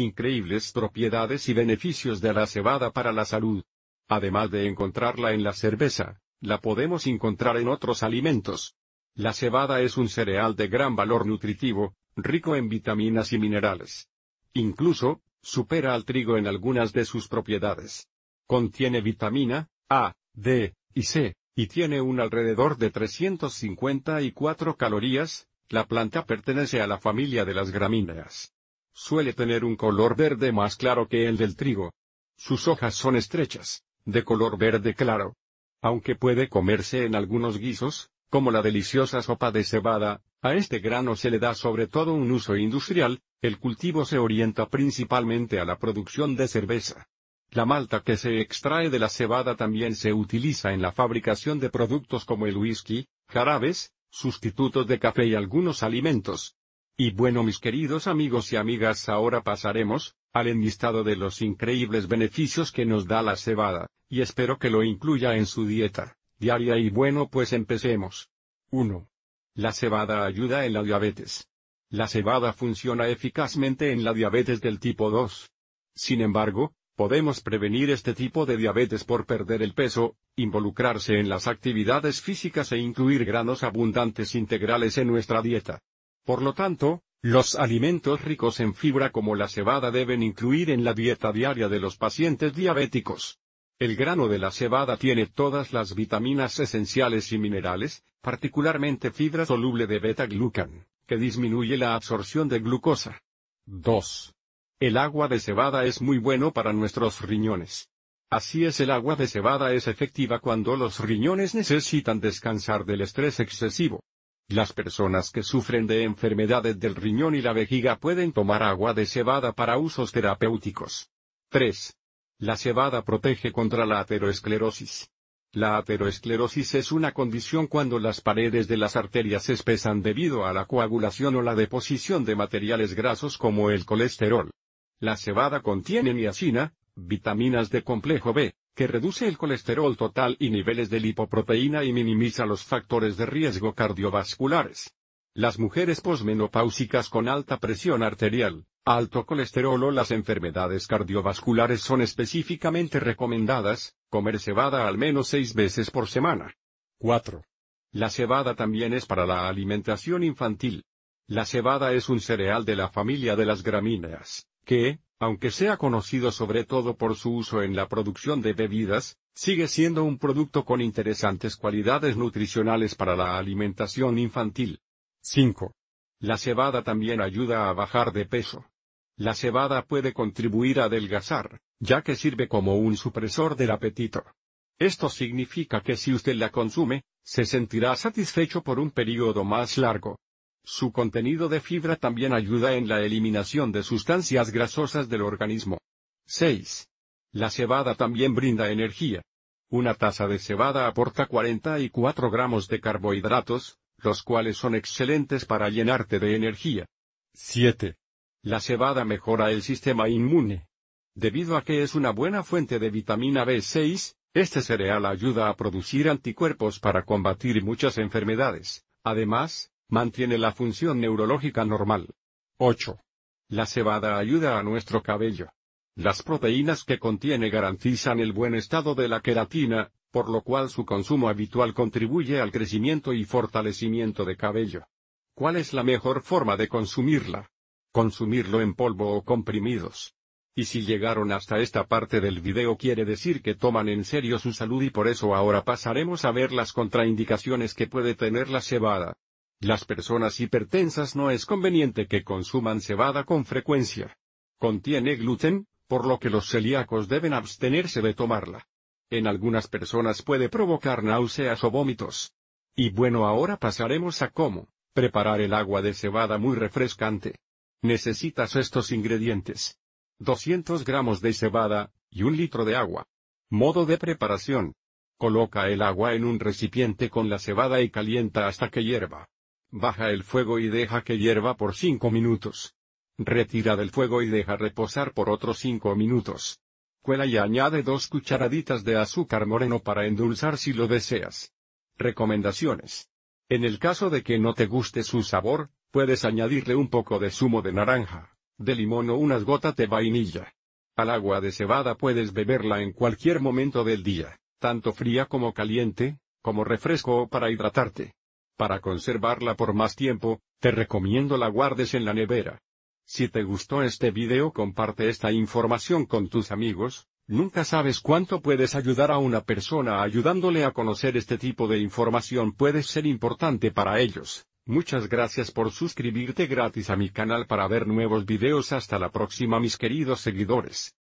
increíbles propiedades y beneficios de la cebada para la salud. Además de encontrarla en la cerveza, la podemos encontrar en otros alimentos. La cebada es un cereal de gran valor nutritivo, rico en vitaminas y minerales. Incluso, supera al trigo en algunas de sus propiedades. Contiene vitamina A, D y C, y tiene un alrededor de 354 calorías, la planta pertenece a la familia de las gramíneas. Suele tener un color verde más claro que el del trigo. Sus hojas son estrechas, de color verde claro. Aunque puede comerse en algunos guisos, como la deliciosa sopa de cebada, a este grano se le da sobre todo un uso industrial, el cultivo se orienta principalmente a la producción de cerveza. La malta que se extrae de la cebada también se utiliza en la fabricación de productos como el whisky, jarabes, sustitutos de café y algunos alimentos. Y bueno mis queridos amigos y amigas ahora pasaremos, al enlistado de los increíbles beneficios que nos da la cebada, y espero que lo incluya en su dieta, diaria y bueno pues empecemos. 1. La cebada ayuda en la diabetes. La cebada funciona eficazmente en la diabetes del tipo 2. Sin embargo, podemos prevenir este tipo de diabetes por perder el peso, involucrarse en las actividades físicas e incluir granos abundantes integrales en nuestra dieta. Por lo tanto, los alimentos ricos en fibra como la cebada deben incluir en la dieta diaria de los pacientes diabéticos. El grano de la cebada tiene todas las vitaminas esenciales y minerales, particularmente fibra soluble de beta-glucan, que disminuye la absorción de glucosa. 2. El agua de cebada es muy bueno para nuestros riñones. Así es, el agua de cebada es efectiva cuando los riñones necesitan descansar del estrés excesivo. Las personas que sufren de enfermedades del riñón y la vejiga pueden tomar agua de cebada para usos terapéuticos. 3. La cebada protege contra la ateroesclerosis. La ateroesclerosis es una condición cuando las paredes de las arterias se espesan debido a la coagulación o la deposición de materiales grasos como el colesterol. La cebada contiene niacina, vitaminas de complejo B, que reduce el colesterol total y niveles de lipoproteína y minimiza los factores de riesgo cardiovasculares. Las mujeres posmenopáusicas con alta presión arterial, alto colesterol o las enfermedades cardiovasculares son específicamente recomendadas, comer cebada al menos seis veces por semana. 4. La cebada también es para la alimentación infantil. La cebada es un cereal de la familia de las gramíneas que, aunque sea conocido sobre todo por su uso en la producción de bebidas, sigue siendo un producto con interesantes cualidades nutricionales para la alimentación infantil. 5. La cebada también ayuda a bajar de peso. La cebada puede contribuir a adelgazar, ya que sirve como un supresor del apetito. Esto significa que si usted la consume, se sentirá satisfecho por un período más largo. Su contenido de fibra también ayuda en la eliminación de sustancias grasosas del organismo. 6. La cebada también brinda energía. Una taza de cebada aporta 44 gramos de carbohidratos, los cuales son excelentes para llenarte de energía. 7. La cebada mejora el sistema inmune. Debido a que es una buena fuente de vitamina B6, este cereal ayuda a producir anticuerpos para combatir muchas enfermedades. Además, Mantiene la función neurológica normal. 8. La cebada ayuda a nuestro cabello. Las proteínas que contiene garantizan el buen estado de la queratina, por lo cual su consumo habitual contribuye al crecimiento y fortalecimiento de cabello. ¿Cuál es la mejor forma de consumirla? Consumirlo en polvo o comprimidos. Y si llegaron hasta esta parte del video quiere decir que toman en serio su salud y por eso ahora pasaremos a ver las contraindicaciones que puede tener la cebada. Las personas hipertensas no es conveniente que consuman cebada con frecuencia. Contiene gluten, por lo que los celíacos deben abstenerse de tomarla. En algunas personas puede provocar náuseas o vómitos. Y bueno, ahora pasaremos a cómo preparar el agua de cebada muy refrescante. Necesitas estos ingredientes. 200 gramos de cebada, y un litro de agua. Modo de preparación. Coloca el agua en un recipiente con la cebada y calienta hasta que hierva. Baja el fuego y deja que hierva por cinco minutos. Retira del fuego y deja reposar por otros cinco minutos. Cuela y añade dos cucharaditas de azúcar moreno para endulzar si lo deseas. Recomendaciones. En el caso de que no te guste su sabor, puedes añadirle un poco de zumo de naranja, de limón o unas gotas de vainilla. Al agua de cebada puedes beberla en cualquier momento del día, tanto fría como caliente, como refresco o para hidratarte. Para conservarla por más tiempo, te recomiendo la guardes en la nevera. Si te gustó este video comparte esta información con tus amigos, nunca sabes cuánto puedes ayudar a una persona ayudándole a conocer este tipo de información puede ser importante para ellos. Muchas gracias por suscribirte gratis a mi canal para ver nuevos videos hasta la próxima mis queridos seguidores.